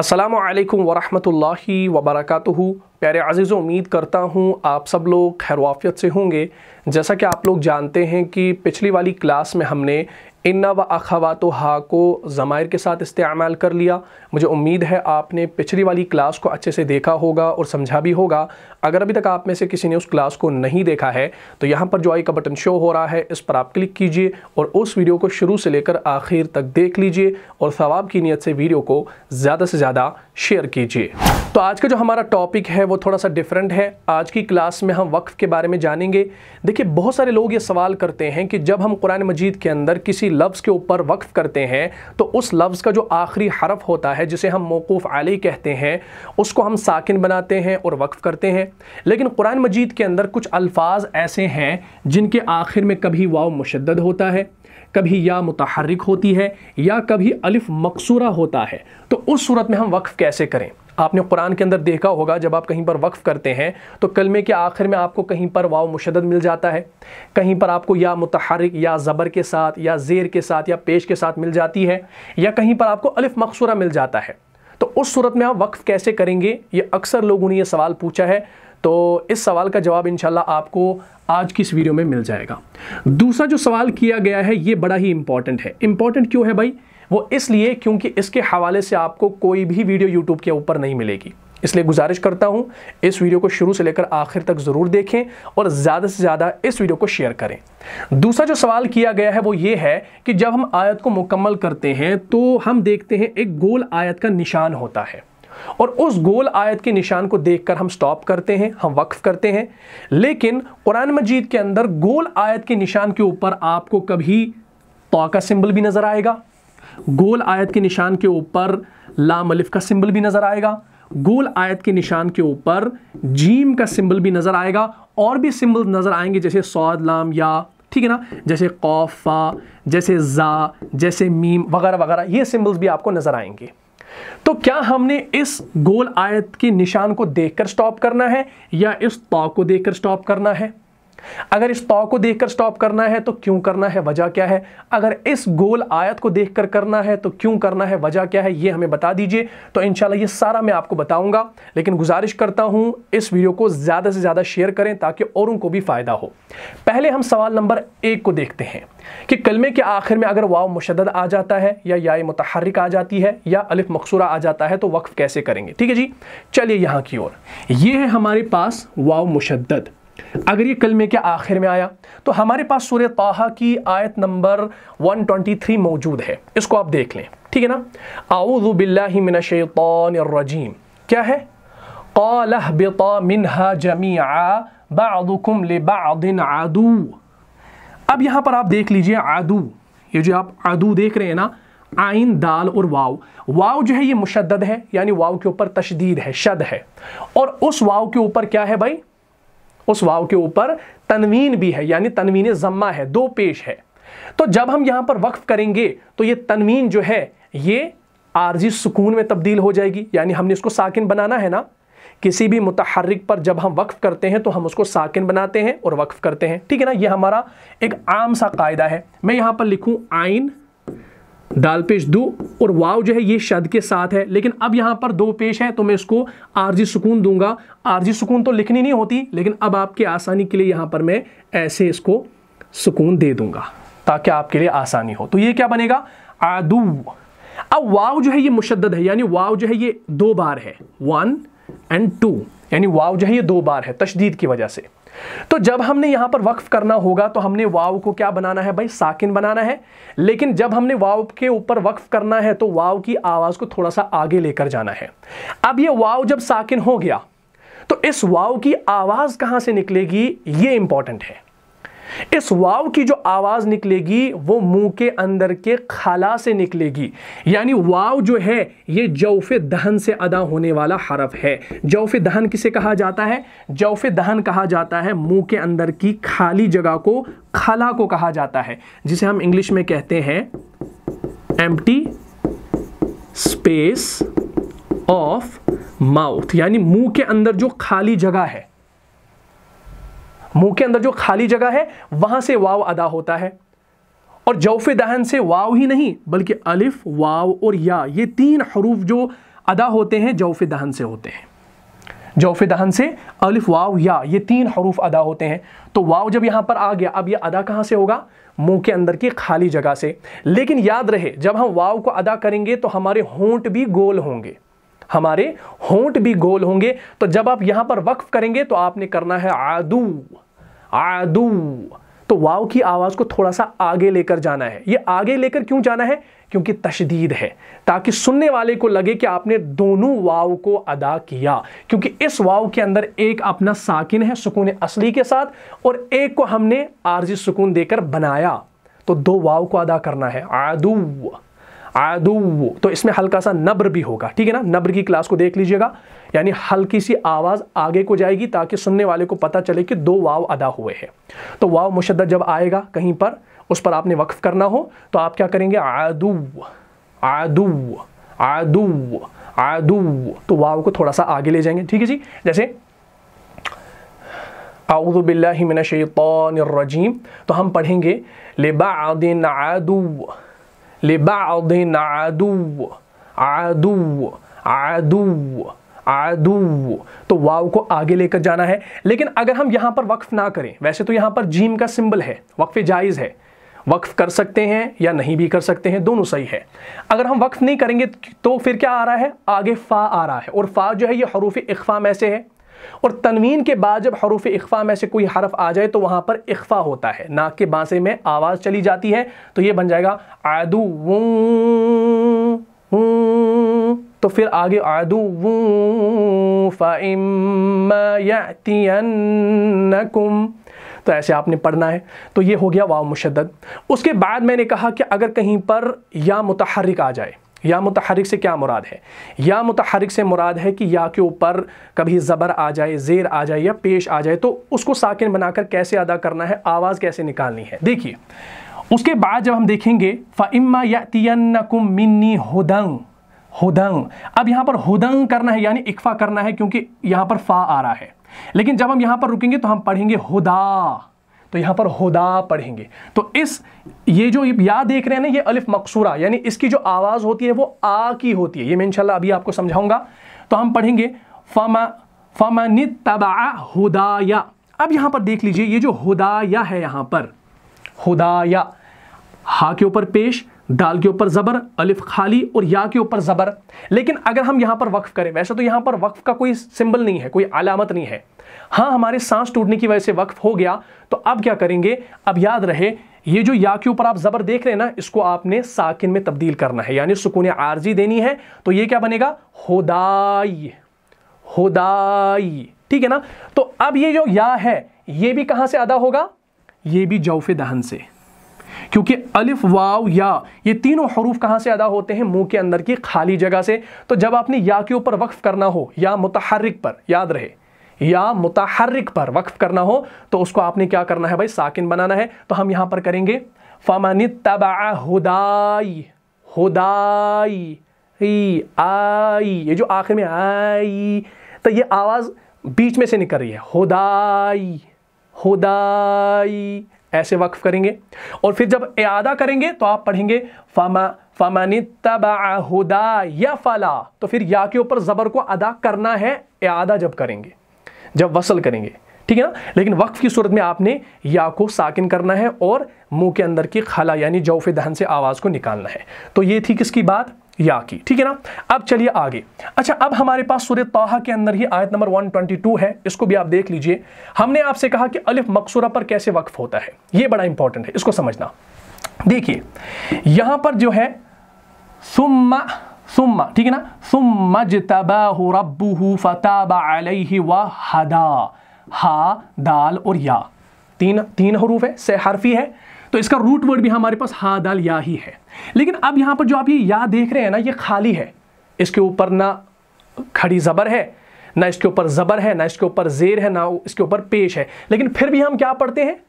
असलकम वरहमतुल्लाहि वबरकatuह प्यारे अज़ीज़ उम्मीद करता हूँ आप सब लोग खैरवाफियत से होंगे जैसा कि आप लोग जानते हैं कि पिछली वाली क्लास में हमने इन्ना व अखवात हा को ज़मायर के साथ इस्तेमाल कर लिया मुझे उम्मीद है आपने पिछली वाली क्लास को अच्छे से देखा होगा और समझा भी होगा अगर अभी तक आप में से किसी ने उस क्लास को नहीं देखा है तो यहाँ पर जो आई का बटन शो हो रहा है इस पर आप क्लिक कीजिए और उस वीडियो को शुरू से लेकर आखिर तक देख लीजिए और सवाब की नीयत से वीडियो को ज़्यादा से ज़्यादा शेयर कीजिए तो आज का जो हमारा टॉपिक है वो थोड़ा सा डिफरेंट है आज की क्लास में हम वक्फ के बारे में जानेंगे देखिए बहुत सारे लोग ये सवाल करते हैं कि जब हम कुरान मजीद के अंदर किसी किसी लफ्ज़ के ऊपर वक्फ़ करते हैं तो उस लफ्ज़ का जो आखिरी हरफ होता है जिसे हम मौकूफ़ आली कहते हैं उसको हम साकिन बनाते हैं और वक्फ़ करते हैं लेकिन कुरान मजीद के अंदर कुछ अल्फाज ऐसे हैं जिनके आखिर में कभी वाव मुशद होता है कभी या मुतहरक होती है या कभी अलिफ मकसूरा होता है तो उस सूरत में हम वक्फ़ कैसे करें आपने कुरान के अंदर देखा होगा जब आप कहीं पर वक्फ़ करते हैं तो कलमे के आखिर में आपको कहीं पर वाव मुशद मिल जाता है कहीं पर आपको या मुतहरक या ज़बर के साथ या ज़ेर के साथ या पेश के साथ मिल जाती है या कहीं पर आपको अलिफ मकसूरा मिल जाता है तो उस सूरत में आप वक्फ़ कैसे करेंगे ये अक्सर लोगों ने यह सवाल पूछा है तो इस सवाल का जवाब इनशाला आपको आज की इस वीडियो में मिल जाएगा दूसरा जो सवाल किया गया है ये बड़ा ही इंपॉर्टेंट है इंपॉर्टेंट क्यों है भाई वो इसलिए क्योंकि इसके हवाले से आपको कोई भी वीडियो यूट्यूब के ऊपर नहीं मिलेगी इसलिए गुजारिश करता हूं इस वीडियो को शुरू से लेकर आखिर तक ज़रूर देखें और ज़्यादा से ज़्यादा इस वीडियो को शेयर करें दूसरा जो सवाल किया गया है वो ये है कि जब हम आयत को मुकम्मल करते हैं तो हम देखते हैं एक गोल आयत का निशान होता है और उस गोल आयत के निशान को देखकर हम स्टॉप करते हैं हम वक्फ करते हैं लेकिन कुरान मजीद के अंदर गोल आयत के निशान के ऊपर आपको कभी तो का सिंबल भी नज़र आएगा गोल आयत के निशान के ऊपर लामलिफ का सिंबल भी नज़र आएगा गोल आयत के निशान के ऊपर जीम का सिंबल भी नज़र आएगा और भी सिंबल नज़र आएंगे जैसे सौद लाम या ठीक है ना जैसे कौफा जैसे ज़ा जैसे मीम वगैरह वगैरह ये सिंबल्स भी आपको नज़र आएंगे तो क्या हमने इस गोल आयत के निशान को देखकर स्टॉप करना है या इस ताव को देखकर स्टॉप करना है अगर इस तौ को देखकर स्टॉप करना है तो क्यों करना है वजह क्या है अगर इस गोल आयत को देखकर करना है तो क्यों करना है वजह क्या है ये हमें बता दीजिए तो इन ये सारा मैं आपको बताऊंगा लेकिन गुजारिश करता हूं इस वीडियो को ज़्यादा से ज़्यादा शेयर करें ताकि औरों को भी फ़ायदा हो पहले हम सवाल नंबर एक को देखते हैं कि कलमे के आखिर में अगर वाव मुशद आ जाता है या या मतहरक आ जाती है या अलिफ मकसूरा आ जाता है तो वक्फ़ कैसे करेंगे ठीक है जी चलिए यहाँ की ओर ये है हमारे पास वाव मुशद अगर ये कलमे के आखिर में आया तो हमारे पास सूर्य ताहा की आयत नंबर 123 मौजूद है इसको आप देख लें ठीक है ना आउज़बिल्लिमिनशैतरजीम क्या है बादुकुम आदू अब यहां पर आप देख लीजिए आदू ये जो आप आदू देख रहे हैं ना आइन दाल और वाव वाव जो है ये मुशद्द है यानी वाव के ऊपर तशदीद है शद है और उस वाव के ऊपर क्या है भाई उस वाव के ऊपर तनवीन भी है यानी तनवीन जम्मा है दो पेश है तो जब हम यहां पर वक्फ करेंगे तो ये तनवीन जो है ये आरजी सुकून में तब्दील हो जाएगी यानी हमने इसको साकिन बनाना है ना किसी भी मुतहरक पर जब हम वक्फ करते हैं तो हम उसको साकिन बनाते हैं और वक्फ करते हैं ठीक है ना ये हमारा एक आम सा कायदा है मैं यहां पर लिखूं आइन दाल पेश दो और वाव जो है ये शद के साथ है लेकिन अब यहाँ पर दो पेश है तो मैं इसको आरजी सुकून दूंगा आरजी सुकून तो लिखनी नहीं होती लेकिन अब आपके आसानी के लिए यहाँ पर मैं ऐसे इसको सुकून दे दूंगा ताकि आपके लिए आसानी हो तो ये क्या बनेगा आदू अब वाव जो है ये मुशद है यानी वाव जो है ये दो बार है वन एंड टू यानी वाव जो है ये दो बार है तशदीद की वजह से तो जब हमने यहां पर वक्फ करना होगा तो हमने वाव को क्या बनाना है भाई साकिन बनाना है लेकिन जब हमने वाव के ऊपर वक्फ करना है तो वाव की आवाज को थोड़ा सा आगे लेकर जाना है अब ये वाव जब साकिन हो गया तो इस वाव की आवाज कहां से निकलेगी ये इंपॉर्टेंट है इस वाव की जो आवाज़ निकलेगी वो मुंह के अंदर के खाला से निकलेगी यानी वाव जो है ये जौफ दहन से अदा होने वाला हरफ है जौफ दहन किसे कहा जाता है जौफ दहन कहा जाता है मुंह के अंदर की खाली जगह को खाला को कहा जाता है जिसे हम इंग्लिश में कहते हैं टी स्पेस ऑफ माउथ यानी मुंह के अंदर जो खाली जगह है मुंह के अंदर जो खाली जगह है वहां से वाव अदा होता है और जौफ दहन से वाव ही नहीं बल्कि अलिफ वाव और या ये तीन हरूफ जो अदा होते हैं जौफ दहन से होते हैं जौफ दहन से अलिफ वाव या ये तीन हरूफ अदा होते हैं तो वाव जब यहां पर आ गया अब ये अदा कहाँ से होगा मुंह के अंदर की खाली जगह से लेकिन याद रहे जब हम वाव को अदा करेंगे तो हमारे होंठ भी गोल होंगे हमारे होंठ भी गोल होंगे तो जब आप यहां पर वक्फ करेंगे तो आपने करना है आदू आदू तो वाव की आवाज़ को थोड़ा सा आगे लेकर जाना है ये आगे लेकर क्यों जाना है क्योंकि तशदीद है ताकि सुनने वाले को लगे कि आपने दोनों वाव को अदा किया क्योंकि इस वाव के अंदर एक अपना साकिन है सुकून असली के साथ और एक को हमने आर्जी सुकून देकर बनाया तो दो वाव को अदा करना है आदू आदू तो इसमें हल्का सा नब्र भी होगा ठीक है ना नब्र की क्लास को देख लीजिएगा यानी हल्की सी आवाज़ आगे को जाएगी ताकि सुनने वाले को पता चले कि दो वाव अदा हुए हैं तो वाव मुशद जब आएगा कहीं पर उस पर आपने वक्फ करना हो तो आप क्या करेंगे आदू आदू आदू आदू तो वाव को थोड़ा सा आगे ले जाएंगे ठीक है जी जैसे आउदबिल्लिमिनशैतरजीम तो हम पढ़ेंगे लेबा आदिन आदू लिबाद आदू आदू आदू आदू तो वाव को आगे लेकर जाना है लेकिन अगर हम यहाँ पर वक्फ ना करें वैसे तो यहाँ पर जीम का सिंबल है वक्फ जायज़ है वक्फ कर सकते हैं या नहीं भी कर सकते हैं दोनों सही है अगर हम वक्फ नहीं करेंगे तो फिर क्या आ रहा है आगे फ़ा आ रहा है और फ़ा जो है ये हरूफ इखफा में से है और तनवीन के बाद जब हरूफ इख्फा में से कोई हरफ आ जाए तो वहां पर इकफा होता है नाक के बांसे में आवाज़ चली जाती है तो यह बन जाएगा आदू तो फिर आगे आदू फ़ाइम तो ऐसे आपने पढ़ना है तो ये हो गया वाव मुशद उसके बाद मैंने कहा कि अगर कहीं पर या मुतहरिक आ जाए या मुतहरक से क्या मुराद है या मुतहरक से मुराद है कि या के ऊपर कभी ज़बर आ जाए ज़ेर आ जाए या पेश आ जाए तो उसको साकिन बनाकर कैसे अदा करना है आवाज़ कैसे निकालनी है देखिए उसके बाद जब हम देखेंगे फ़िम्मा यातियन्नकुम मिन्नी हुदंग हुदंग अब यहाँ पर हुदंग करना है यानी इकफा करना है क्योंकि यहाँ पर फ़ा आ रहा है लेकिन जब हम यहाँ पर रुकेंगे तो हम पढ़ेंगे हुदा तो यहाँ पर हुदा पढ़ेंगे तो इस ये जो या देख रहे हैं ना ये अलिफ मकसूरा यानी इसकी जो आवाज़ होती है वो आ की होती है ये मैं इंशाल्लाह अभी आपको समझाऊंगा तो हम पढ़ेंगे फमा फमन तबा हुदाया अब यहाँ पर देख लीजिए ये जो हुदाया है यहाँ पर हुदाया हा के ऊपर पेश दाल के ऊपर ज़बर अलिफ खाली और या के ऊपर ज़बर लेकिन अगर हम यहां पर वक्फ़ करें वैसे तो यहां पर वक्फ़ का कोई सिंबल नहीं है कोई अलामत नहीं है हाँ हमारे सांस टूटने की वजह से वक्फ़ हो गया तो अब क्या करेंगे अब याद रहे ये जो या के ऊपर आप ज़बर देख रहे हैं ना इसको आपने साकिन में तब्दील करना है यानी सुकून आरजी देनी है तो ये क्या बनेगा होदाई होदाई ठीक है ना तो अब ये जो या है ये भी कहाँ से अदा होगा ये भी जौफ़ दहन से क्योंकि अलिफ वाव या ये तीनों हरूफ कहाँ से अदा होते हैं मुंह के अंदर की खाली जगह से तो जब आपने या के ऊपर वक्फ करना हो या मुतहरिक पर याद रहे या मुतहरिक पर वक्फ करना हो तो उसको आपने क्या करना है भाई साकिन बनाना है तो हम यहां पर करेंगे फमन तबा हुदाई हुदाई आई ये जो आखिर में आई तो ये आवाज़ बीच में से निकल रही है हुदाई हुदाई ऐसे वक्फ करेंगे और फिर जब अदा करेंगे तो आप पढ़ेंगे फमा या फला तो फिर या के ऊपर ज़बर को अदा करना है अदा जब करेंगे जब वसल करेंगे ठीक है ना लेकिन वक्फ की सूरत में आपने या को साकिन करना है और मुंह के अंदर की खला यानी जौफ दहन से आवाज़ को निकालना है तो ये थी किसकी बात या की ठीक है ना अब चलिए आगे अच्छा अब हमारे पास सूर्य ताहा के अंदर ही आयत नंबर 122 है इसको भी आप देख लीजिए हमने आपसे कहा कि अलिफ मकसूरा पर कैसे वक्फ होता है ये बड़ा इंपॉर्टेंट है इसको समझना देखिए यहां पर जो है सुम्मा सुम्मा ठीक है ना सुम्मा जताबाहु रब्बुहु फताबा अलैहि हदा हा दाल और या तीन तीन हरूफ है से हरफी है तो इसका रूट वर्ड भी हमारे पास हा दाल या ही है लेकिन अब यहां पर जो आप ये या देख रहे हैं ना ये खाली है इसके ऊपर ना खड़ी ज़बर है ना इसके ऊपर ज़बर है ना इसके ऊपर जेर है ना इसके ऊपर पेश है लेकिन फिर भी हम क्या पढ़ते हैं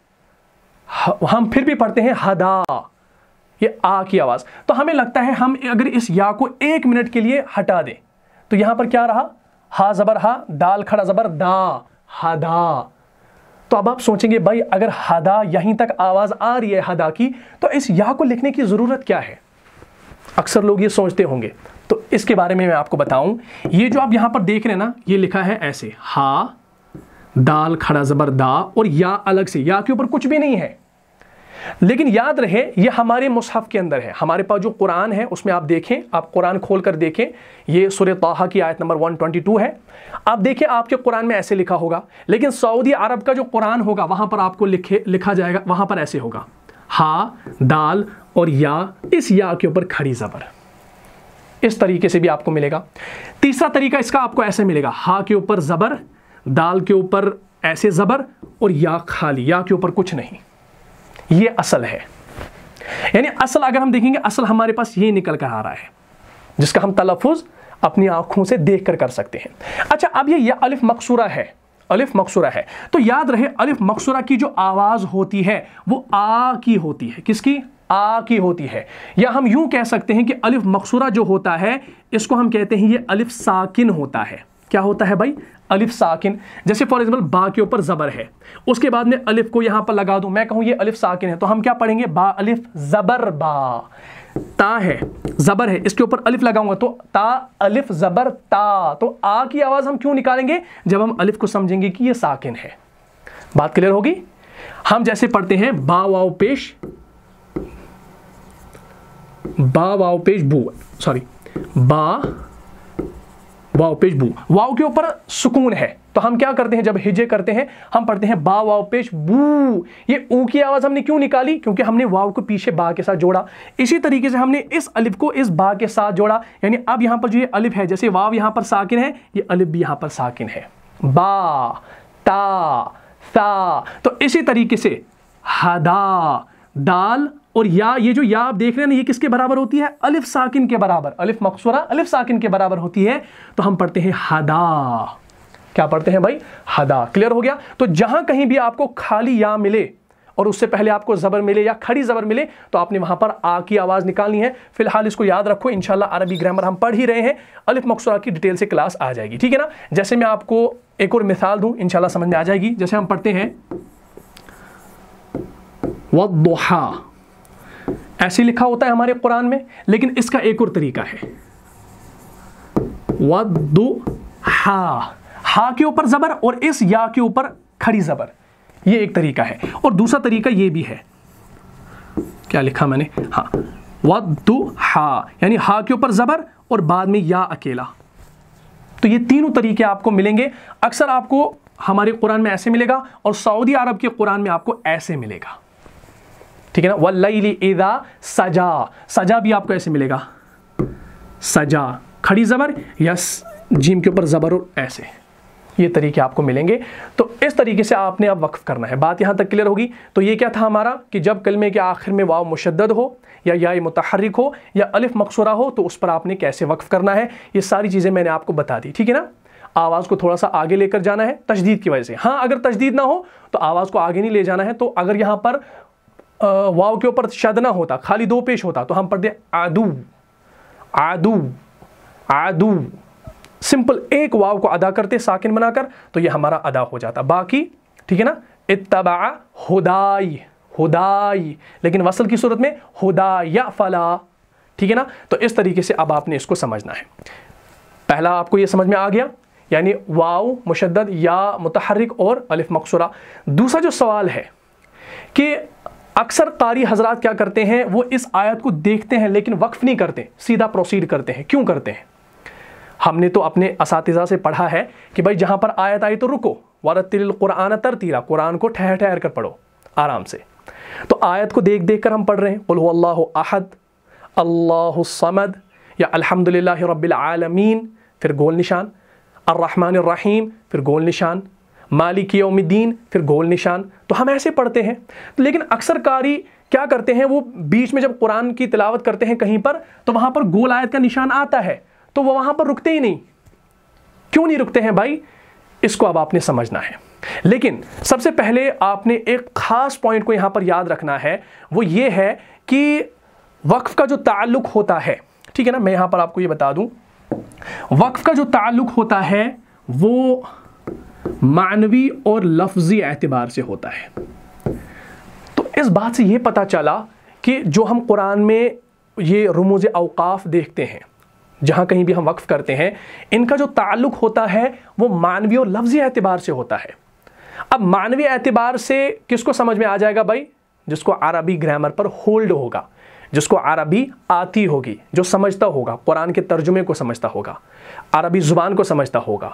हम फिर भी पढ़ते हैं हदा ये आ की आवाज़ तो हमें लगता है हम अगर इस या को एक मिनट के लिए हटा दें तो यहां पर क्या रहा हा ज़बर हा दाल खड़ा ज़बर दा हदा तो अब आप सोचेंगे भाई अगर हदा यहीं तक आवाज़ आ रही है हदा की तो इस या को लिखने की ज़रूरत क्या है अक्सर लोग ये सोचते होंगे तो इसके बारे में मैं आपको बताऊं ये जो आप यहां पर देख रहे हैं ना ये लिखा है ऐसे हा दाल खड़ा ज़बर दा और या अलग से या के ऊपर कुछ भी नहीं है लेकिन याद रहे ये हमारे मुसहफ़ के अंदर है हमारे पास जो कुरान है उसमें आप देखें आप कुरान खोल कर देखें ये सुर ताहा की आयत नंबर 122 है आप देखें आपके कुरान में ऐसे लिखा होगा लेकिन सऊदी अरब का जो कुरान होगा वहाँ पर आपको लिखे लिखा जाएगा वहाँ पर ऐसे होगा हा दाल और या इस या के ऊपर खड़ी ज़बर इस तरीके से भी आपको मिलेगा तीसरा तरीका इसका आपको ऐसे मिलेगा हा के ऊपर ज़बर दाल के ऊपर ऐसे ज़बर और या खाली या के ऊपर कुछ नहीं ये असल है यानी असल अगर हम देखेंगे असल हमारे पास ये निकल कर आ रहा है जिसका हम तलफुज अपनी आंखों से देख कर कर सकते हैं अच्छा अब ये या अलिफ मकसूरा है अलिफ मकसूरा है तो याद रहे अलिफ मकसूरा की जो आवाज़ होती है वो आ की होती है किसकी आ की होती है या हम यूं कह सकते हैं कि अलिफ मकसूरा जो होता है इसको हम कहते हैं ये अलिफ साकिन होता है क्या होता है भाई अलिफ साकिन जैसे फॉर एग्जाम्पल बा के ऊपर ज़बर है उसके बाद में अलिफ को यहां पर लगा दू मैं कहूं ये अलिफ साकिन है तो हम क्या पढ़ेंगे बा अलिफ ज़बर बा ता है ज़बर है इसके ऊपर अलिफ लगाऊंगा तो ता अलिफ ज़बर ता तो आ की आवाज़ हम क्यों निकालेंगे जब हम अलिफ को समझेंगे कि ये साकिन है बात क्लियर होगी हम जैसे पढ़ते हैं बा वाओ पेश बा वाओ पेश बू सॉरी बा वाव पेश बू वाव के ऊपर सुकून है तो हम क्या करते हैं जब हिजे करते हैं हम पढ़ते हैं बा वाव पेश बू ये ऊ की आवाज़ हमने क्यों निकाली क्योंकि हमने वाव को पीछे बा के साथ जोड़ा इसी तरीके से हमने इस अलिफ को इस बा के साथ जोड़ा यानी अब यहां पर जो ये अलिफ है जैसे वाव यहां पर साकिन है ये अलिफ भी यहां पर साकिन है बा ता सा तो इसी तरीके से हदा दाल और या ये जो या आप देख रहे हैं ना ये किसके बराबर होती है अलिफ साकिन के बराबर अलिफ मकसूरा अलिफ साकिन के बराबर होती है तो हम पढ़ते हैं हदा क्या पढ़ते हैं भाई हदा क्लियर हो गया तो जहां कहीं भी आपको खाली या मिले और उससे पहले आपको ज़बर मिले या खड़ी ज़बर मिले तो आपने वहां पर आ की आवाज़ निकालनी है फिलहाल इसको याद रखो इनशाला अरबी ग्रामर हम पढ़ ही रहे हैं अलिफ मकसूरा की डिटेल से क्लास आ जाएगी ठीक है ना जैसे मैं आपको एक और मिसाल दूं इनशाला समझ में आ जाएगी जैसे हम पढ़ते हैं वहा ऐसे लिखा होता है हमारे कुरान में लेकिन इसका एक और तरीका है वदु हा हा के ऊपर ज़बर और इस या के ऊपर खड़ी ज़बर ये एक तरीका है और दूसरा तरीका ये भी है क्या लिखा मैंने हा वदु हा यानी हा के ऊपर ज़बर और बाद में या अकेला तो ये तीनों तरीके आपको मिलेंगे अक्सर आपको हमारे कुरान में ऐसे मिलेगा और सऊदी अरब के कुरान में आपको ऐसे मिलेगा ठीक है ना वल्लैली इदा सजा सजा भी आपको ऐसे मिलेगा सजा खड़ी ज़बर यस जीम के ऊपर ज़बर और ऐसे ये तरीके आपको मिलेंगे तो इस तरीके से आपने अब वक्फ़ करना है बात यहां तक क्लियर होगी तो ये क्या था हमारा कि जब कलमे के आखिर में वाव मुशद्दद हो या या मतहरक हो या अलिफ मकसूरा हो तो उस पर आपने कैसे वक्फ़ करना है ये सारी चीज़ें मैंने आपको बता दी ठीक है ना आवाज़ को थोड़ा सा आगे लेकर जाना है तजदीद की वजह से हाँ अगर तजदीद ना हो तो आवाज़ को आगे नहीं ले जाना है तो अगर यहां पर वाव के ऊपर शद ना होता खाली दो पेश होता तो हम पढ़ते आदू आदू आदू सिंपल एक वाव को अदा करते साकिन बनाकर तो ये हमारा अदा हो जाता बाकी ठीक है ना इतबा हुदाई हुदाई लेकिन वसल की सूरत में हुदाया फला ठीक है ना तो इस तरीके से अब आपने इसको समझना है पहला आपको ये समझ में आ गया यानी वाव मुशद या मुतहरिक और अलिफ मकसूरा दूसरा जो सवाल है कि अक्सर कारी हजरात क्या करते हैं वो इस आयत को देखते हैं लेकिन वक्फ नहीं करते सीधा प्रोसीड करते हैं क्यों करते हैं हमने तो अपने इस से पढ़ा है कि भाई जहाँ पर आयत आई तो रुको वरतिल कुरान तरतीला कुरान को ठहर ठहर कर पढ़ो आराम से तो आयत को देख देख कर हम पढ़ रहे हैं कुल अल्लाह अहद अल्लाह समद या अलहमदिल्ला रबालमीन फिर गोल निशान अर्रहमान रहीम फिर गोल निशान मालिक यौमिद्दीन फिर गोल निशान तो हम ऐसे पढ़ते हैं तो लेकिन अक्सर कारी क्या करते हैं वो बीच में जब कुरान की तिलावत करते हैं कहीं पर तो वहाँ पर गोल आयत का निशान आता है तो वो वहाँ पर रुकते ही नहीं क्यों नहीं रुकते हैं भाई इसको अब आपने समझना है लेकिन सबसे पहले आपने एक ख़ास पॉइंट को यहाँ पर याद रखना है वो ये है कि वक्फ का जो ताल्लुक होता है ठीक है ना मैं यहाँ पर आपको ये बता दूँ वक्फ का जो ताल्लुक होता है वो मानवी और लफ्ज़ी एतबार से होता है तो इस बात से यह पता चला कि जो हम कुरान में ये रमोज अवकाफ़ देखते हैं जहाँ कहीं भी हम वक्फ़ करते हैं इनका जो ताल्लुक़ होता है वो मानवी और लफ्ज़ी एतबार से होता है अब मानवी एतबार से किसको समझ में आ जाएगा भाई जिसको अरबी ग्रामर पर होल्ड होगा जिसको अरबी आती होगी जो समझता होगा कुरान के तर्जुमे को समझता होगा अरबी ज़ुबान को समझता होगा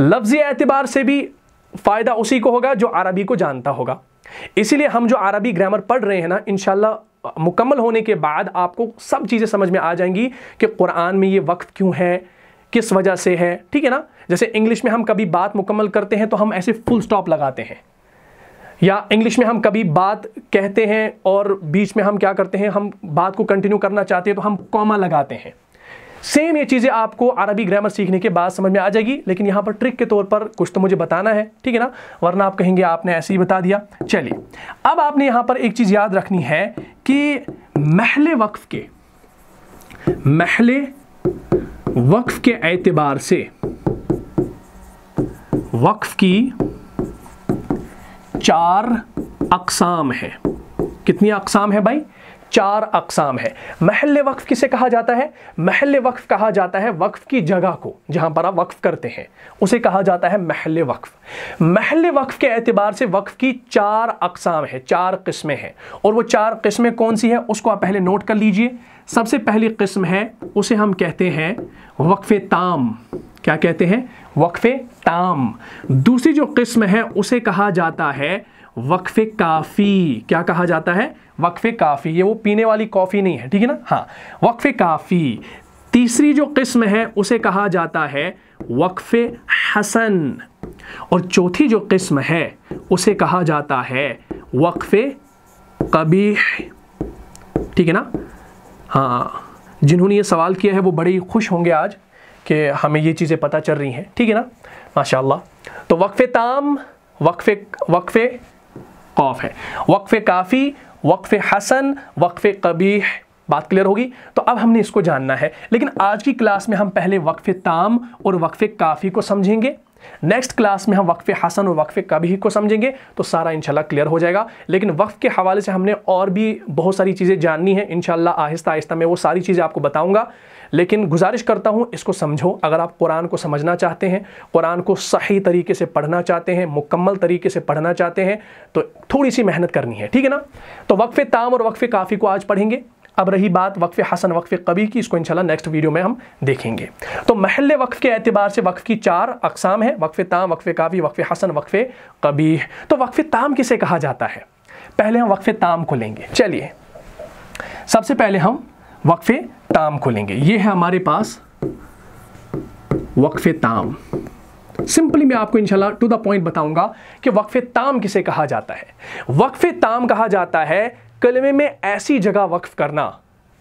लफ्ज़ी एतबार से भी फ़ायदा उसी को होगा जो अरबी को जानता होगा इसीलिए हम जो अरबी ग्रामर पढ़ रहे हैं ना इन मुकम्मल होने के बाद आपको सब चीज़ें समझ में आ जाएंगी कि कुरान में ये वक्त क्यों है किस वजह से है ठीक है ना जैसे इंग्लिश में हम कभी बात मुकम्मल करते हैं तो हम ऐसे फुल स्टॉप लगाते हैं या इंग्लिश में हम कभी बात कहते हैं और बीच में हम क्या करते हैं हम बात को कंटिन्यू करना चाहते हैं तो हम कॉमा लगाते हैं सेम ये चीज़ें आपको अरबी ग्रामर सीखने के बाद समझ में आ जाएगी लेकिन यहाँ पर ट्रिक के तौर पर कुछ तो मुझे बताना है ठीक है ना वरना आप कहेंगे आपने ऐसे ही बता दिया चलिए अब आपने यहाँ पर एक चीज़ याद रखनी है कि महले वक्फ के महले वक्फ के एतबार से वक्फ की चार अकसाम है कितनी अकसाम है भाई चार अकसाम है महल वक्फ किसे कहा जाता है महल वक्फ कहा जाता है वक्फ की जगह को जहां पर आप वक्फ करते हैं उसे कहा जाता है महल वक्फ महल वक्फ के एतबार से वक्फ की चार अकसाम है चार किस्में हैं और वो चार किस्में कौन सी है उसको आप पहले नोट कर लीजिए सबसे पहली किस्म है उसे हम कहते हैं वक्फ ताम क्या कहते हैं वक्फ ताम दूसरी जो किस्म है उसे कहा जाता है वक्फे काफ़ी क्या कहा जाता है वक्फे काफ़ी ये वो पीने वाली कॉफ़ी नहीं है ठीक है ना हाँ वक्फ़ काफ़ी तीसरी जो किस्म है उसे कहा जाता है वक्फे हसन और चौथी जो किस्म है उसे कहा जाता है वक्फे कभी ठीक है ना हाँ जिन्होंने ये सवाल किया है वो बड़े खुश होंगे आज कि हमें ये चीज़ें पता चल रही हैं ठीक है ना माशाल्लाह तो वक्फ़ ताम वक्फ़ वक्फ़ कौफ है वक्फ़ काफ़ी वक्फ़ हसन वक्फ़ कबीह बात क्लियर होगी तो अब हमने इसको जानना है लेकिन आज की क्लास में हम पहले वक्फ़ ताम और वक्फ़ काफ़ी को समझेंगे नेक्स्ट क्लास में हम वक्फ़ हसन और वक्फ़ कभी को समझेंगे तो सारा इंशाल्लाह क्लियर हो जाएगा लेकिन वक्फ़ के हवाले से हमने और भी बहुत सारी चीज़ें जाननी है इंशाल्लाह आहिस्ता आहिस्ता मैं वो सारी चीज़ें आपको बताऊंगा लेकिन गुजारिश करता हूँ इसको समझो अगर आप कुरान को समझना चाहते हैं कुरान को सही तरीके से पढ़ना चाहते हैं मुकम्मल तरीके से पढ़ना चाहते हैं तो थोड़ी सी मेहनत करनी है ठीक है ना तो वक्फ़ ताम और वक्फ़ काफ़ी को आज पढ़ेंगे अब रही बात वक्फ़ हसन वक्फ़ कबी की इसको इंशाल्लाह नेक्स्ट वीडियो में हम देखेंगे तो महल वक्फ़ के एतबार से वक्फ़ की चार अकसाम है वक्फ़ ताम वक्फ़ काफ़ी वक्फ़ हसन वक्फ़ कबी तो वक्फ़ ताम किसे कहा जाता है पहले हम वक्फ़ ताम को लेंगे चलिए सबसे पहले हम वक्फ़ ताम खोलेंगे ये है हमारे पास वक्फ़ ताम सिंपली मैं आपको इंशाल्लाह टू द पॉइंट बताऊंगा कि वक्फ़ ताम किसे कहा जाता है वक्फ़ ताम कहा जाता है कलमे में ऐसी जगह वक्फ़ करना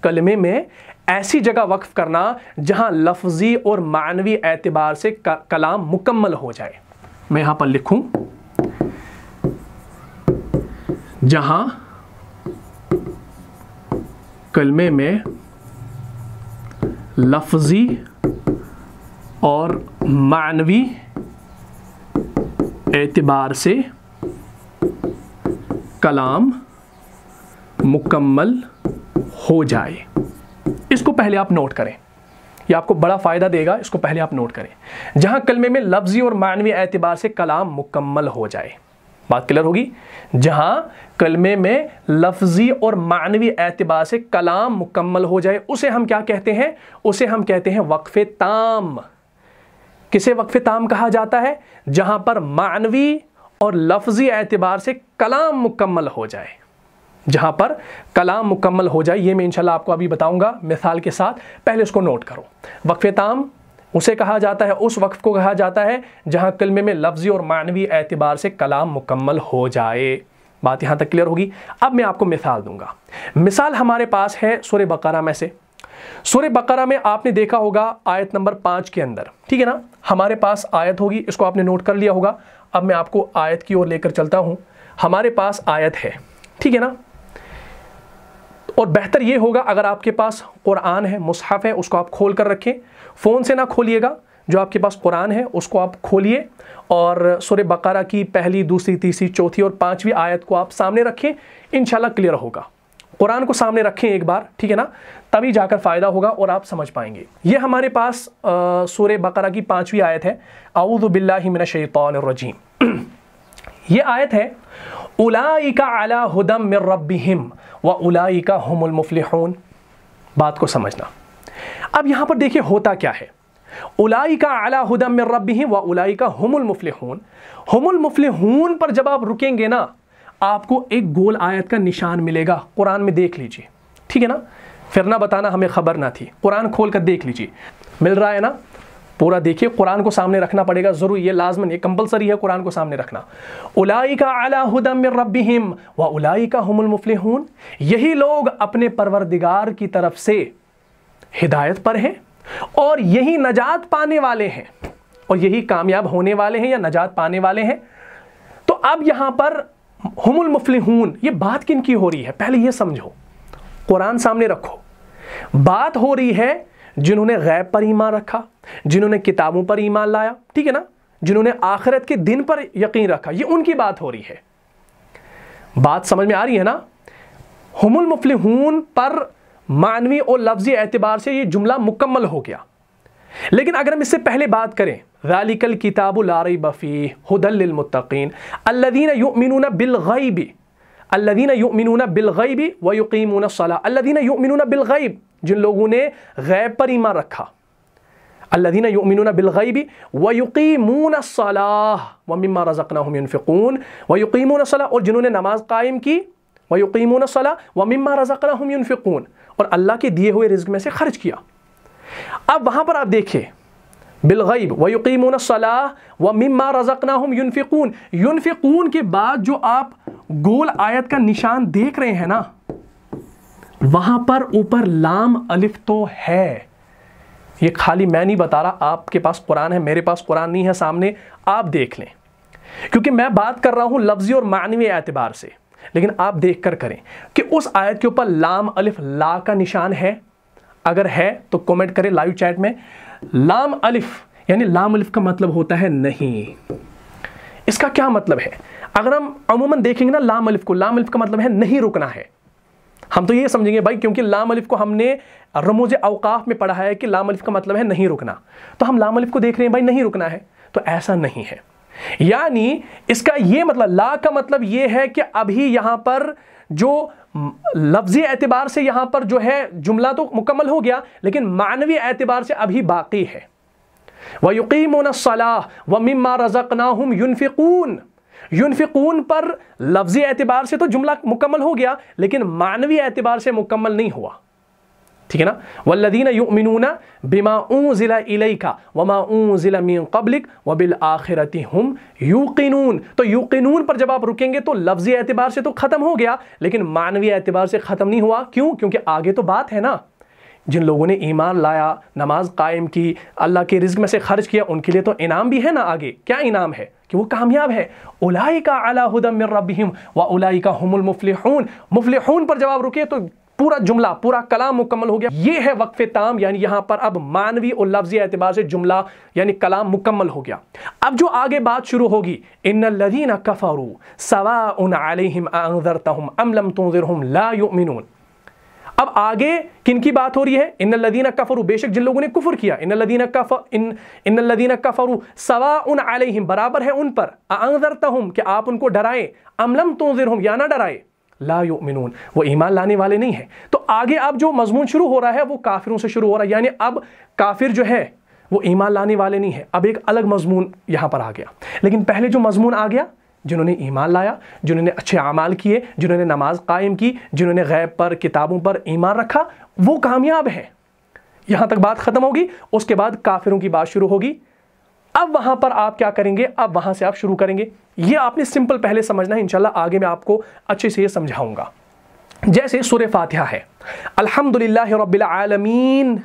कलमे में ऐसी जगह वक्फ़ करना जहां लफ्ज़ी और मानवी एतबार से कलाम मुकम्मल हो जाए मैं यहां पर लिखूं जहां कलमे में लफजी और मानवी एतबार से कलाम मुकम्मल हो जाए इसको पहले आप नोट करें यह आपको बड़ा फ़ायदा देगा इसको पहले आप नोट करें जहां कलमे में लफ्ज़ी और मानवी एतबार से कलाम मुकम्मल हो जाए बात क्लियर होगी जहां कलमे में लफ्जी और मानवी एतबार से कलाम मुकम्मल हो जाए उसे हम क्या कहते हैं उसे हम कहते हैं वक्फ़ ताम किसे वक्फ़ ताम कहा जाता है जहां पर मानवी और लफ्जी एतबार से कलाम मुकम्मल हो जाए जहां पर कलाम मुकम्मल हो जाए ये मैं इंशाल्लाह आपको अभी बताऊंगा मिसाल के साथ पहले उसको नोट करो वक्फ़ ताम उसे कहा जाता है उस वक्फ को कहा जाता है जहां कलमे में लफ्ज़ी और मानवी एतबार से कलाम मुकम्मल हो जाए बात यहाँ तक क्लियर होगी अब मैं आपको मिसाल दूंगा मिसाल हमारे पास है सुर बकरा में से सुर बकरा में आपने देखा होगा आयत नंबर पांच के अंदर ठीक है ना हमारे पास आयत होगी इसको आपने नोट कर लिया होगा अब मैं आपको आयत की ओर लेकर चलता हूँ हमारे पास आयत है ठीक है ना और बेहतर ये होगा अगर आपके पास कुरान है मुसहफ़ है उसको आप खोल कर रखें फ़ोन से ना खोलिएगा जो आपके पास कुरान है उसको आप खोलिए और सुर बकरा की पहली दूसरी तीसरी चौथी और पाँचवीं आयत को आप सामने रखें इन क्लियर होगा कुरान को सामने रखें एक बार ठीक है ना तभी जाकर फ़ायदा होगा और आप समझ पाएंगे ये हमारे पास सुर बकरा की पाँचवीं आयत है शैतरजीम ये आयत है उलाई का अला हदम रबिम व उलाई का हमलमफल बात को समझना अब यहां पर देखिए होता क्या है उलाई का आला हदम में रब ही व उलाई का हमुल मुफलहून हमुल मुफलहून पर जब आप रुकेंगे ना आपको एक गोल आयत का निशान मिलेगा कुरान में देख लीजिए ठीक है ना फिर ना बताना हमें खबर ना थी कुरान खोल कर देख लीजिए मिल रहा है ना पूरा देखिए कुरान को सामने रखना पड़ेगा ज़रूर ये लाजमन ये कंपलसरी है कुरान को सामने रखना उलाई का अला हुदम रबिहिम व उलाई का हमुल मुफलहून यही लोग अपने परवरदिगार की तरफ से हिदायत पर हैं और यही नजात पाने वाले हैं और यही कामयाब होने वाले हैं या नजात पाने वाले हैं तो अब यहां पर हुमुल मुफलिहून ये बात किन की हो रही है पहले ये समझो कुरान सामने रखो बात हो रही है जिन्होंने गैब पर ईमान रखा जिन्होंने किताबों पर ईमान लाया ठीक है ना जिन्होंने आखिरत के दिन पर यकीन रखा ये उनकी बात हो रही है बात समझ में आ रही है ना हुमुल मुफलिहून पर मानवी और लफ्जी एतबार से यह जुमला मुकम्मल हो गया लेकिन अगर हम इससे पहले बात करें वैलिकल किताब लारी बफ़ी हदलमतिन अल्लादीन युमिन बिलगैबी अल्लादीन युमिन बिलगैबी व यकीमून सलादीन अल्लादीन युमिन बिलगैब जिन लोगों ने गैब पर ईमा रखा अल्लादीन युमिन बिलगैबी व यकीम सलाह व मम्मा रज़क़ना हमफ़िकून व यकीम सलाह और जिन्होंने नमाज कायम की व यकीम सलाह व मम्मा रज़क़ना हमफ़ून और अल्लाह के दिए हुए रिज्क में से खर्च किया अब वहां पर आप देखिए बिलगैब वयुकीमून सलाह व मिम्मा रज़कना हम यूनफिकून यूनफिकून के बाद जो आप गोल आयत का निशान देख रहे हैं ना वहां पर ऊपर लाम अलिफ तो है ये खाली मैं नहीं बता रहा आपके पास कुरान है मेरे पास कुरान नहीं है सामने आप देख लें क्योंकि मैं बात कर रहा हूं लफ्ज़ी और मानवी एतबार से लेकिन आप देख कर करें कि उस आयत के ऊपर लाम अलिफ ला का निशान है अगर है तो कमेंट करें लाइव चैट में लाम अलिफ यानी लाम अलिफ का मतलब होता है नहीं इसका क्या मतलब है अगर हम अमूमन देखेंगे ना लाम अलिफ को लाम अलिफ का मतलब है नहीं रुकना है हम तो ये समझेंगे भाई क्योंकि लाम अलिफ को हमने रमोज अवकाफ में पढ़ा है कि लाम अलिफ का मतलब है नहीं रुकना तो हम लाम अलिफ को देख रहे हैं भाई नहीं रुकना है तो ऐसा नहीं है यानी इसका ये मतलब ला का मतलब ये है कि अभी यहां पर जो लफ्जी एतबार से यहां पर जो है जुमला तो मुकम्मल हो गया लेकिन मानवी एतबार से अभी बाकी है व यकीम सलाह व मम्मा रज़क़ना हम यूनफिकून यूनफिकून पर लफ्ज़ी एतबार से तो जुमला मुकम्मल हो गया लेकिन मानवी एतबार से मुकम्मल नहीं हुआ ठीक है ना वल्लदीन युमिनूना बिमा ऊँ ज़िला इलैका वमा ऊँ ज़िला मीन कबलिक वबिल आखिरती हम यूकिनून तो यूकिनून पर जब आप रुकेंगे तो लफ्ज़ी एतबार से तो ख़त्म हो गया लेकिन मानवीय एतबार से ख़त्म नहीं हुआ क्यों क्योंकि आगे तो बात है ना जिन लोगों ने ईमान लाया नमाज कायम की अल्लाह के रिज्क में से खर्च किया उनके लिए तो इनाम भी है ना आगे क्या इनाम है कि वो कामयाब है उलाई का अला हदम रबीम व उलाई का हमल मुफल पर जवाब रुके तो पूरा जुमला पूरा कलाम मुकम्मल हो गया ये है वक्फ ताम यानी यहां पर अब मानवी और लफ्जी एतबार से जुमला यानी कलाम मुकम्मल हो गया अब जो आगे बात शुरू होगी इन लदीन कफ़ारू सवा उन आलिम अंजर तहम अमलम ला युमिनून अब आगे किन की बात हो रही है इन लदीन कफरू बेशक जिन लोगों ने कुफर किया इन लदीन कफ इन इन लदीन कफरू सवा उन आलिम बराबर है उन पर अंगजर तहम कि आप उनको डराएं अमलम तो तुम या ना डराएं ला युमिनून वो ईमान लाने वाले नहीं हैं तो आगे अब जो मजमून शुरू हो रहा है वो काफिरों से शुरू हो रहा है यानी अब काफिर जो है वो ईमान लाने वाले नहीं है अब एक अलग मजमून यहाँ पर आ गया लेकिन पहले जो मजमून आ गया जिन्होंने ईमान लाया जिन्होंने अच्छे अमाल किए जिन्होंने नमाज कायम की जिन्होंने गैब पर किताबों पर ईमान रखा वो कामयाब हैं यहाँ तक बात ख़त्म होगी उसके बाद काफिरों की बात शुरू होगी अब वहां पर आप क्या करेंगे अब वहां से आप शुरू करेंगे ये आपने सिंपल पहले समझना है इनशाला आगे मैं आपको अच्छे से ये समझाऊंगा जैसे सुर फातिहा है अल्हम्दुलिल्लाह आलमीन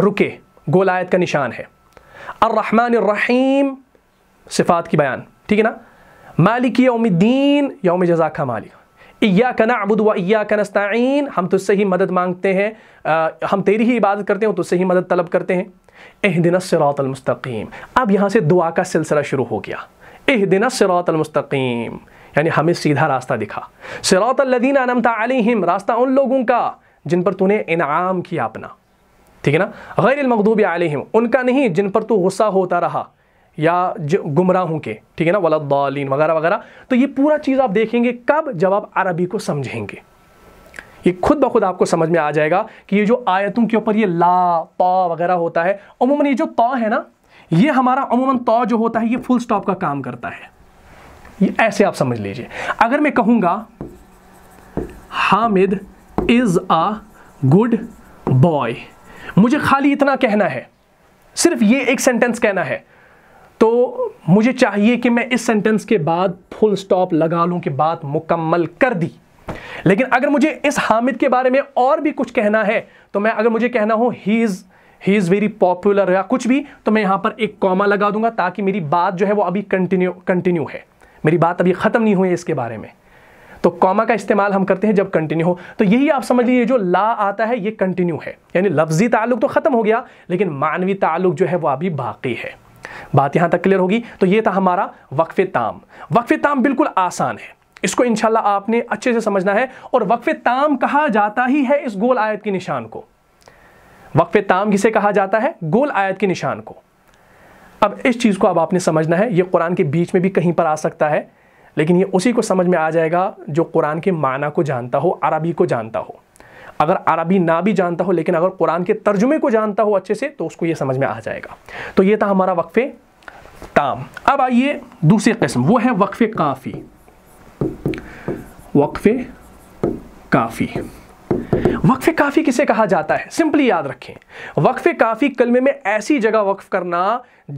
रुके गोलायत का निशान है अर्रहमान सिफ़ात की बयान ठीक है ना मालिक यौमद्दीन यौम जजाक मालिक ईया कना अबुद व ईया कनस्ताइन हम तुझसे ही मदद मांगते हैं आ, हम तेरी ही इबादत करते हैं तुझसे ही मदद तलब करते हैं एह दिन सरातलमस्तकीम अब यहाँ से दुआ का सिलसिला शुरू हो गया एह दिन सरातलमस्तकीम यानी हमें सीधा रास्ता दिखा सिरातलदीन अनमता अलहिम रास्ता उन लोगों का जिन पर तूने इनाम किया अपना ठीक है ना गैर मखदूब अलहिम उनका नहीं जिन पर तू गुस्सा होता रहा या गुमराहों के ठीक है ना वलदालीन वगैरह वगैरह तो ये पूरा चीज़ आप देखेंगे कब जब आप अरबी को समझेंगे ये खुद ब खुद आपको समझ में आ जाएगा कि ये जो आयतों के ऊपर ये ला पा वगैरह होता है अमूमन ये जो तो है ना ये हमारा अमूमन तो जो होता है ये फुल स्टॉप का काम करता है ये ऐसे आप समझ लीजिए अगर मैं कहूँगा Hamid is a good boy मुझे खाली इतना कहना है सिर्फ ये एक सेंटेंस कहना है तो मुझे चाहिए कि मैं इस सेंटेंस के बाद फुल स्टॉप लगा लूँ कि बात मुकम्मल कर दी लेकिन अगर मुझे इस हामिद के बारे में और भी कुछ कहना है तो मैं अगर मुझे कहना हो he is he is very popular या कुछ भी तो मैं यहाँ पर एक कॉमा लगा दूंगा ताकि मेरी बात जो है वो अभी कंटिन्यू कंटिन्यू है मेरी बात अभी ख़त्म नहीं हुई है इसके बारे में तो कॉमा का इस्तेमाल हम करते हैं जब कंटिन्यू हो तो यही आप समझ लीजिए जो ला आता है ये कंटिन्यू है यानी लफ्जी ताल्लुक तो ख़त्म हो गया लेकिन मानवी ताल्लुक जो है वो अभी बाकी है बात यहां तक क्लियर होगी तो ये था हमारा वक्फे ताम वक्फे ताम बिल्कुल आसान है इसको इंशाला आपने अच्छे से समझना है और वक्फे ताम कहा जाता ही है इस गोल आयत के निशान को वक्फे ताम किसे कहा जाता है गोल आयत के निशान को अब इस चीज़ को अब आपने समझना है ये कुरान के बीच में भी कहीं पर आ सकता है लेकिन ये उसी को समझ में आ जाएगा जो कुरान के माना को जानता हो अरबी को जानता हो अगर अरबी ना भी जानता हो लेकिन अगर कुरान के तर्जुमे को जानता हो अच्छे से तो उसको ये समझ में आ जाएगा तो ये था हमारा वक्फे ताम अब आइए दूसरी किस्म वो है वक्फ़ काफ़ी वक्फे काफ़ी वक्फ़ काफ़ी किसे कहा जाता है सिंपली याद रखें वक्फ़ काफ़ी कलमे में ऐसी जगह वक्फ़ करना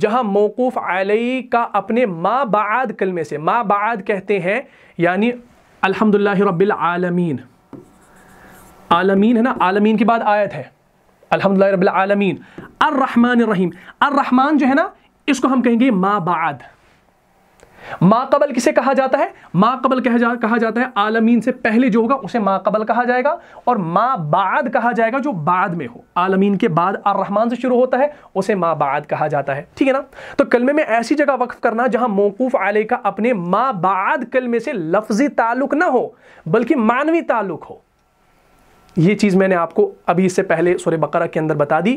जहां मौकूफ़ आलई का अपने माँ बाद कलमे से माँ बाद कहते हैं यानी अल्हम्दुलिल्लाह रब्बिल आलमीन आलमीन है ना आलमीन के बाद आयत है अलहमदिल्ला आलमीन अर्रहमान रहीम अर्रहमान जो है ना इसको हम कहेंगे मा बाद मा कबल किसे कहा जाता है मा कबल कहा, जा, कहा जाता है आलमीन से पहले जो होगा उसे मा कबल कहा जाएगा और मा बाद कहा जाएगा जो बाद में हो आलमीन के बाद अर्रहमान रहमान से शुरू होता है उसे मा बाद कहा जाता है ठीक है ना तो कलमे में ऐसी जगह वक्फ करना जहाँ मौकूफ आले का अपने मा बाद कलमे से लफ्जी ताल्लुक ना हो बल्कि मानवी ताल्लुक हो ये चीज़ मैंने आपको अभी इससे पहले सुर बकरा के अंदर बता दी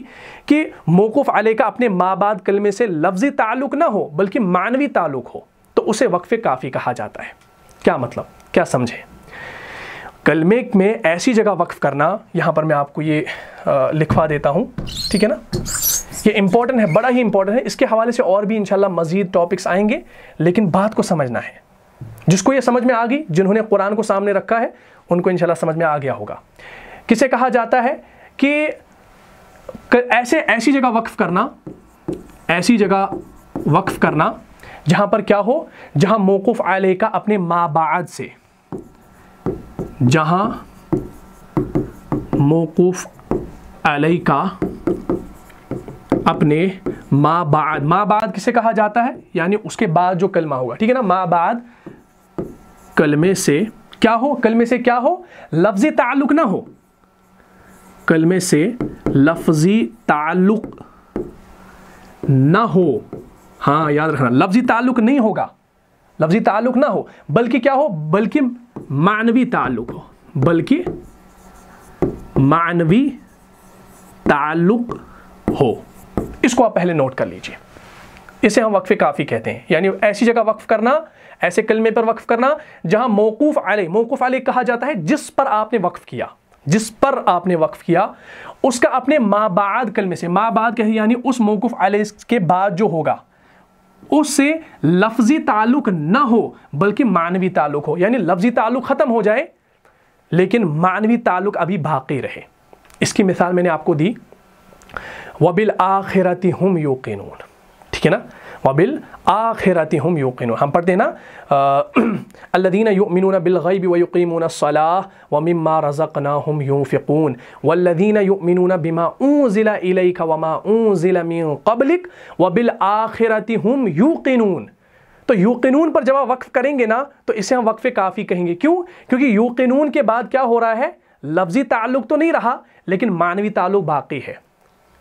कि मौक़ आले का अपने माँ बाद कलमे से लफ्ज़ी ताल्लुक ना हो बल्कि मानवी ताल्लुक हो तो उसे वक्फ़ काफ़ी कहा जाता है क्या मतलब क्या समझे कलमे में ऐसी जगह वक्फ़ करना यहाँ पर मैं आपको ये लिखवा देता हूँ ठीक है ना ये इंपॉर्टेंट है बड़ा ही इंपॉर्टेंट है इसके हवाले से और भी इनशाला मज़ीद टॉपिक्स आएंगे लेकिन बात को समझना है जिसको ये समझ में आ गई जिन्होंने कुरान को सामने रखा है उनको इनशाला समझ में आ गया होगा किसे कहा जाता है कि ऐसे ऐसी जगह वक्फ करना ऐसी जगह वक्फ करना जहां पर क्या हो जहां मौकूफ आले का अपने माबाद से जहां मौकूफ़ अलई का अपने माँ बाद मां बाद किसे कहा जाता है यानी उसके बाद जो कलमा होगा ठीक है ना मां बाद कलमे से क्या हो कलमे से क्या हो लफ्ज़ ताल्लुक ना हो कलमे से लफजी ताल्लुक ना हो हाँ याद रखना लफ्ज़ी ताल्लुक नहीं होगा लफ्ज़ी ताल्लुक ना हो बल्कि क्या हो बल्कि मानवी ताल्लुक हो बल्कि मानवी ताल्लुक हो इसको आप पहले नोट कर लीजिए इसे हम वक्फ़ काफ़ी कहते हैं यानी ऐसी जगह वक्फ़ करना ऐसे कलमे पर वक्फ़ करना जहां मौकूफ़ आले मौकूफ़ आले कहा जाता है जिस पर आपने वक्फ़ किया जिस पर आपने वक्फ किया उसका अपने माबाद कलमे से माबाद कहे यानी उस मौकूफ़ आल के बाद जो होगा उससे लफ्ज़ी ताल्लुक ना हो बल्कि मानवी ताल्लुक हो यानी लफ्ज़ी ताल्लुक ख़त्म हो जाए लेकिन मानवी ताल्लुक अभी बाकी रहे इसकी मिसाल मैंने आपको दी वबिल आखिरती हम यू ठीक है ना वबिल आखिरत हम यूकिन हम पढ़ते हैं ना अल्लदीन युमिन बिलगैब वयुकीमून सलाह व मम्मा रज़क ना हम यूफ़िकून वल्लदीन युमिन बिमा ऊँ ज़िला इलई का वमा ऊँ ज़िला मिन कबलिक व बिल आखिरत हम यूकिनून तो यूकिनून पर जब आप वक्फ़ करेंगे ना तो इसे हम वक्फ़ काफ़ी कहेंगे क्यों क्योंकि यूकिनून के बाद क्या हो रहा है लफ्ज़ी ताल्लुक़ तो नहीं रहा लेकिन मानवी ताल्लुक़ बाकी है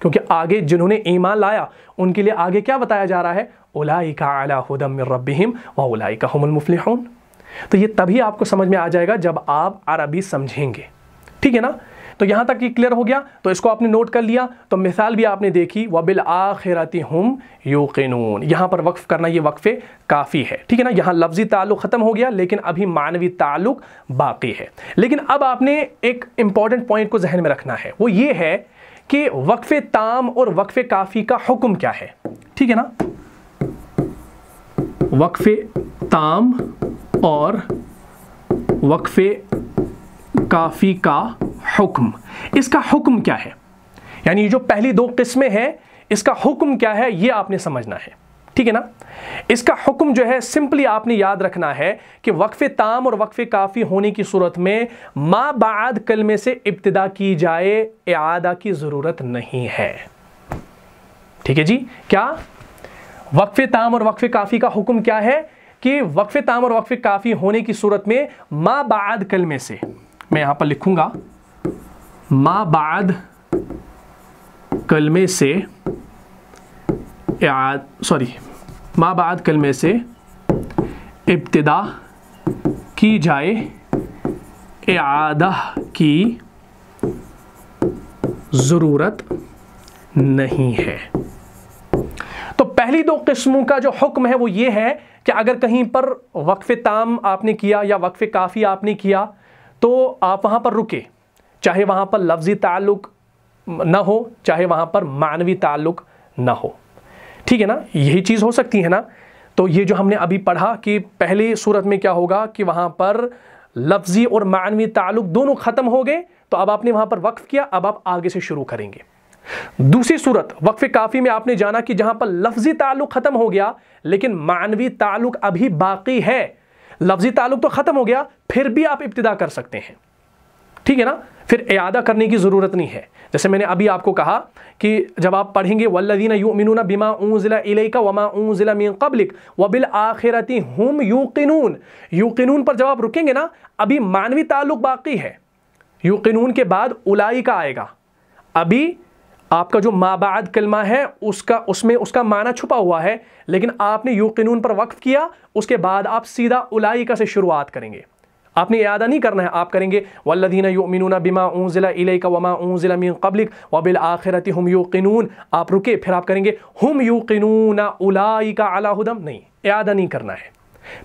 क्योंकि आगे जिन्होंने ईमान लाया उनके लिए आगे क्या बताया जा रहा है उलाई का आला हदम रबीम व उलाई का हमलमुफलिहून तो ये तभी आपको समझ में आ जाएगा जब आप अरबी समझेंगे ठीक है ना तो यहाँ तक ये क्लियर हो गया तो इसको आपने नोट कर लिया तो मिसाल भी आपने देखी व बिल आखिरती हम यूकिनून यहाँ पर वक्फ़ करना ये वक्फ़े काफ़ी है ठीक है ना यहाँ लफ्ज़ी ताल्लुक़ ख़त्म हो गया लेकिन अभी मानवी ताल्लुक़ बाकी है लेकिन अब आपने एक इम्पॉर्टेंट पॉइंट को जहन में रखना है वो ये है कि वक्फ़ ताम और वक्फ़ काफ़ी का हुक्म क्या है ठीक है ना वक्फ़ ताम और वक्फ़ काफ़ी का हुक्म इसका हुक्म क्या है यानी जो पहली दो किस्में हैं इसका हुक्म क्या है ये आपने समझना है ठीक है ना इसका हुक्म जो है सिंपली आपने याद रखना है कि वक्फ़ ताम और वक्फ़ काफ़ी होने की सूरत में मा बाद कलमे से इब्तदा की जाए आदा की ज़रूरत नहीं है ठीक है जी क्या वक्फ़ ताम और वक्फ़ काफ़ी का हुक्म क्या है कि वक्फ़ ताम और वक्फ़ काफ़ी होने की सूरत में मा बाद कलमे से मैं यहां पर लिखूंगा मा बाद कलमे से सॉरी बाद कलमे से इब्तदा की जाए आदा की ज़रूरत नहीं है तो पहली दो किस्मों का जो हुक्म है वो ये है कि अगर कहीं पर वक्फ़ ताम आपने किया या वक्फ़ काफ़ी आपने किया तो आप वहाँ पर रुके चाहे वहाँ पर लफ्ज़ी ताल्लुक़ ना हो चाहे वहाँ पर मानवी ताल्लुक़ ना हो ठीक है ना यही चीज़ हो सकती है ना तो ये जो हमने अभी पढ़ा कि पहले सूरत में क्या होगा कि वहाँ पर लफ्ज़ी और मानवी ताल्लुक दोनों ख़त्म हो गए तो अब आपने वहाँ पर वक्फ़ किया अब आप आगे से शुरू करेंगे दूसरी सूरत वक्फ काफ़ी में आपने जाना कि जहाँ पर लफ्ज़ी ताल्लुक ख़त्म हो गया लेकिन मानवी ताल्लुक अभी बाकी है लफ्ज़ी ताल्लुक तो ख़त्म हो गया फिर भी आप इब्तदा कर सकते हैं ठीक है ना फिर अदा करने की ज़रूरत नहीं है जैसे मैंने अभी आपको कहा कि जब आप पढ़ेंगे वल्लदीन युमिनून बिमा ऊँ ज़िला इलेका वमा ऊँ ज़िला मिन कबलिक वबिल आखिरती हम यूकिनून यूकिनून पर जब आप रुकेंगे ना अभी मानवी ताल्लुक बाकी है यूकिनून के बाद उलाई का आएगा अभी आपका जो माबाद कलमा है उसका उसमें उसका माना छुपा हुआ है लेकिन आपने यूकिनून पर वक्फ किया उसके बाद आप सीधा उलाइका से शुरुआत करेंगे आपने इरादा नहीं करना है आप करेंगे वल्लदीना योमिन बिमा ऊँ ज़िला इले का वमा ऊँ ज़िला मिन कबलिक वबिल आखिरत हम यूकिनून आप रुके फिर आप करेंगे हम यूकिनून उलाई का अलाहुदम नहीं इरादा नहीं करना है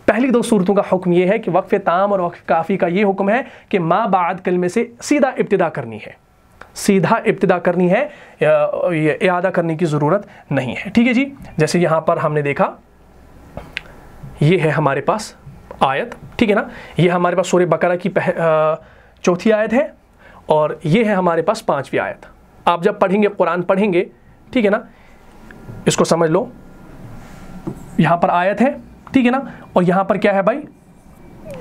पहली दो सूरतों का हुक्म यह है कि वक्फ़ ताम और वक्फ काफ़ी का ये हुक्म है कि माँ बाद कलमे से सीधा इब्तदा करनी है सीधा इब्तदा करनी है इरादा करने की ज़रूरत नहीं है ठीक है जी जैसे यहाँ पर हमने देखा ये है हमारे पास आयत ठीक है ना ये हमारे पास सूर्य बकरा की चौथी आयत है और ये है हमारे पास पाँचवीं आयत आप जब पढ़ेंगे कुरान पढ़ेंगे ठीक है ना इसको समझ लो यहाँ पर आयत है ठीक है ना और यहाँ पर क्या है भाई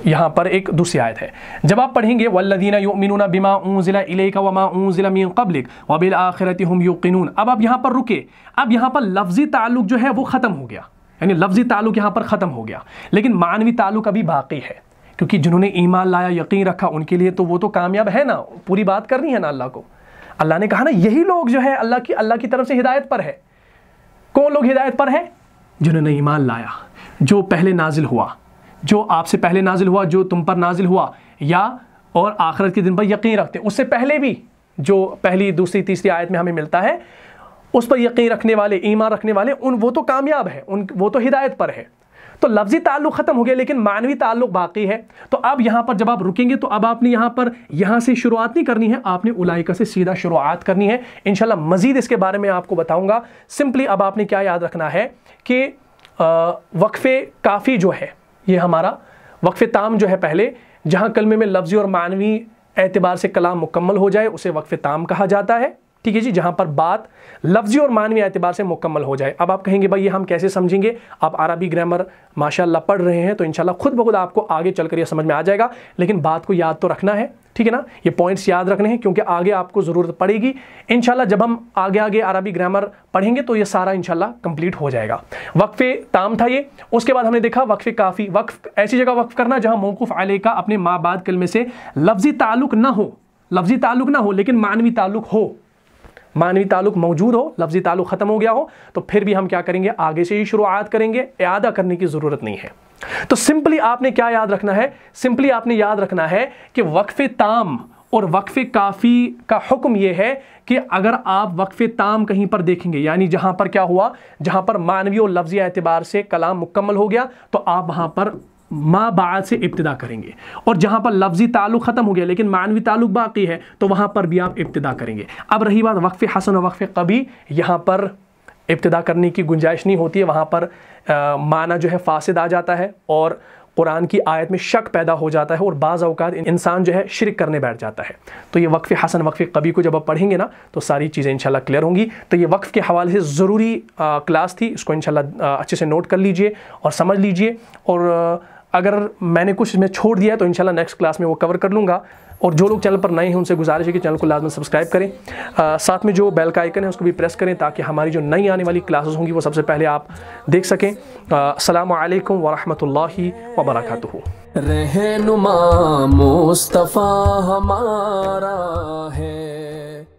यहाँ पर एक दूसरी आयत है जब आप पढ़ेंगे वल्लदीना बिमा ऊजिला इलेका वमा जिला मी कबलिक वबिल आखिरत हम युकिनून अब आप यहाँ पर रुके अब यहाँ पर लफ्जी ताल्लुक जो है वो ख़त्म हो गया यानी लफ्ज़ी ताल्लुक यहाँ पर ख़त्म हो गया लेकिन मानवी ताल्लुक अभी बाकी है क्योंकि जिन्होंने ईमान लाया यकीन रखा उनके लिए तो वो तो कामयाब है ना पूरी बात करनी है ना अल्लाह को अल्लाह ने कहा ना यही लोग जो है अल्लाह की अल्लाह की तरफ से हिदायत पर है कौन लोग हिदायत पर है जिन्होंने ईमान लाया जो पहले नाजिल हुआ जो आपसे पहले नाजिल हुआ जो तुम पर नाजिल हुआ या और आखिरत के दिन पर यकीन रखते उससे पहले भी जो पहली दूसरी तीसरी आयत में हमें मिलता है उस पर यकीन रखने वाले ईमान रखने वाले उन वो तो कामयाब है उन वो तो हिदायत पर है तो लफ्जी ताल्लुक ख़त्म हो गया लेकिन मानवी ताल्लुक बाकी है तो अब यहाँ पर जब आप रुकेंगे तो अब आपने यहाँ पर यहाँ से शुरुआत नहीं करनी है आपने उलाइका से सीधा शुरुआत करनी है इनशाला मज़ीद इसके बारे में आपको बताऊँगा सिंपली अब आपने क्या याद रखना है कि वक्फ़े काफ़ी जो है ये हमारा वक्फ़े ताम जो है पहले जहाँ कलमे में लफ्ज़ी और मानवी एतबार से कलाम मुकम्मल हो जाए उसे वक्फे ताम कहा जाता है ठीक है जी जहां पर बात लफ्जी और मानवीय एतबार से मुकम्मल हो जाए अब आप कहेंगे भाई ये हम कैसे समझेंगे आप अरबी ग्रामर माशा पढ़ रहे हैं तो इनशाला खुद खुद आपको आगे चलकर यह समझ में आ जाएगा लेकिन बात को याद तो रखना है ठीक है ना ये पॉइंट्स याद रखने हैं क्योंकि आगे आपको ज़रूरत पड़ेगी इनशाला जब हम आगे आगे अरबी ग्रामर पढ़ेंगे तो ये सारा इनशाला कंप्लीट हो जाएगा वक्फ़े ताम था ये उसके बाद हमने देखा वक्फ़े काफ़ी वक्फ ऐसी जगह वक्फ करना जहाँ मौकूफ़ आले का अपने माँ बाद कलमे से लफ्जी ताल्लुक ना हो लफ्जी ताल्लुक ना हो लेकिन मानवी ताल्लुक हो मानवी ताल्लुक मौजूद हो लफ्जी ताल्लुक ख़त्म हो गया हो तो फिर भी हम क्या करेंगे आगे से ही शुरुआत करेंगे अदा करने की ज़रूरत नहीं है तो सिंपली आपने क्या याद रखना है सिंपली आपने याद रखना है कि वक्फ ताम और वक्फ काफ़ी का हुक्म यह है कि अगर आप वक्फ ताम कहीं पर देखेंगे यानी जहाँ पर क्या हुआ जहाँ पर मानवीय और लफ्ज़ी एतबार से कलाम मुकम्मल हो गया तो आप वहाँ पर माँ बा से इब्तदा करेंगे और जहाँ पर लफ्जी ताल्लुक ख़त्म हो गया लेकिन मानवी ताल्लुक बाकी है तो वहाँ पर भी आप इब्तदा करेंगे अब रही बात वक्फ़ हसन और वक्फ़ कभी यहाँ पर इब्तदा करने की गुंजाइश नहीं होती है वहाँ पर आ, माना जो है फासद आ जाता है और कुरान की आयत में शक पैदा हो जाता है और बाज़ अवकात इंसान जो है शिरक करने बैठ जाता है तो ये वक्फ़ हसन वक्फ़ कभी को जब आप पढ़ेंगे ना तो सारी चीज़ें इंशाल्लाह क्लियर होंगी तो ये वक्फ़ के हवाले से ज़रूरी क्लास थी इसको इंशाल्लाह अच्छे से नोट कर लीजिए और समझ लीजिए और आ, अगर मैंने कुछ इसमें छोड़ दिया तो इंशाल्लाह नेक्स्ट क्लास में वो कवर कर लूँगा और जो लोग चैनल पर नए हैं उनसे गुजारिश है कि चैनल को लाजमन सब्सक्राइब करें आ, साथ में जो बेल का आइकन है उसको भी प्रेस करें ताकि हमारी जो नई आने वाली क्लासेस होंगी वो सबसे पहले आप देख सकें असलकम वरहि वबरक रहनुमा मुस्तफ़ा हमारा है